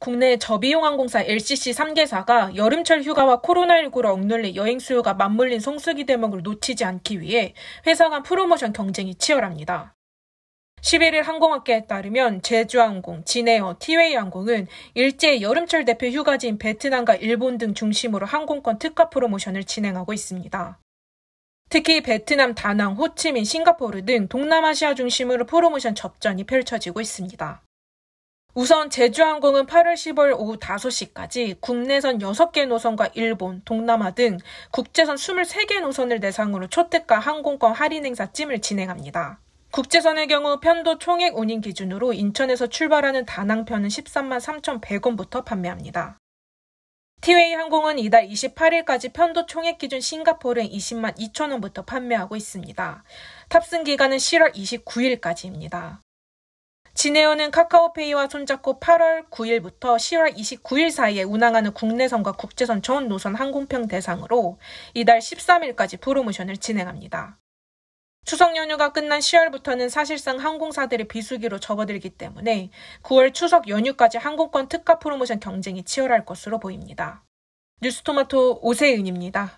국내 저비용 항공사 LCC 3개사가 여름철 휴가와 코로나19로 억눌린 여행 수요가 맞물린 성수기 대목을 놓치지 않기 위해 회사 간 프로모션 경쟁이 치열합니다. 11일 항공학계에 따르면 제주항공, 진에어, 티웨이항공은 일제 여름철 대표 휴가지인 베트남과 일본 등 중심으로 항공권 특가 프로모션을 진행하고 있습니다. 특히 베트남, 다낭, 호치민, 싱가포르 등 동남아시아 중심으로 프로모션 접전이 펼쳐지고 있습니다. 우선 제주항공은 8월 10일 오후 5시까지 국내선 6개 노선과 일본, 동남아 등 국제선 23개 노선을 대상으로 초특가 항공권 할인 행사 찜을 진행합니다. 국제선의 경우 편도 총액 운임 기준으로 인천에서 출발하는 다낭편은 13만 3,100원부터 판매합니다. 티웨이 항공은 이달 28일까지 편도 총액 기준 싱가포르행 20만 2천원부터 판매하고 있습니다. 탑승 기간은 7월 29일까지입니다. 진에어는 카카오페이와 손잡고 8월 9일부터 10월 29일 사이에 운항하는 국내선과 국제선 전 노선 항공편 대상으로 이달 13일까지 프로모션을 진행합니다. 추석 연휴가 끝난 10월부터는 사실상 항공사들의 비수기로 접어들기 때문에 9월 추석 연휴까지 항공권 특가 프로모션 경쟁이 치열할 것으로 보입니다. 뉴스토마토 오세윤입니다.